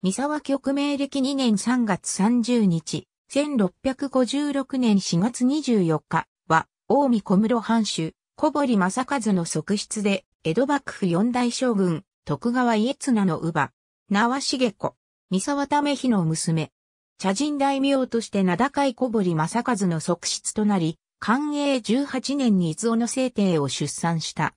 三沢局名歴2年3月30日、1656年4月24日は、大見小室藩主、小堀正和の側室で、江戸幕府四大将軍、徳川家綱の乳母、縄重子、三沢為妃の娘。茶人大名として名高い小堀正和の側室となり、寛永18年に伊豆尾の聖帝を出産した。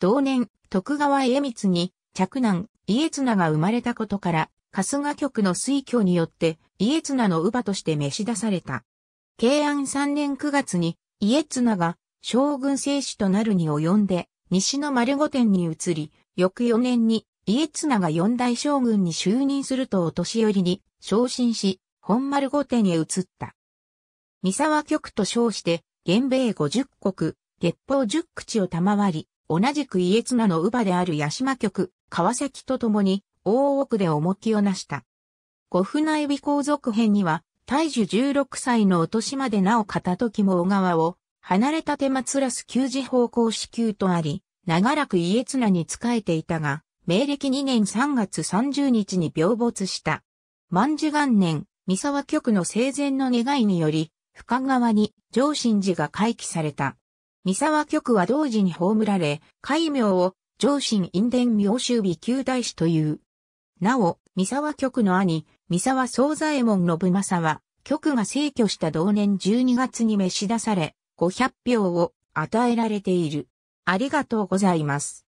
同年、徳川家光に、嫡男、家綱が生まれたことから、春日局の推挙によって、家綱の乳母として召し出された。慶安3年9月に、家綱が将軍正史となるに及んで、西の丸御殿に移り、翌4年に家綱が四大将軍に就任するとお年寄りに昇進し、本丸御殿へ移った。三沢局と称して、元米五十国、月報十口を賜り、同じく家綱の乳母である八島局、川崎と共に、大奥で重きをなした。五府内尾皇族編には、大樹16歳のお年までなお片時も小川を、離れた手松らす旧時方向支給とあり、長らく家綱に仕えていたが、明暦2年3月30日に病没した。万寿元年、三沢局の生前の願いにより、深川に上神寺が回帰された。三沢局は同時に葬られ、戒名を上神院伝妙修美旧大師という。なお、三沢局の兄、三沢総左衛門信正は、局が逝去した同年12月に召し出され、500票を与えられている。ありがとうございます。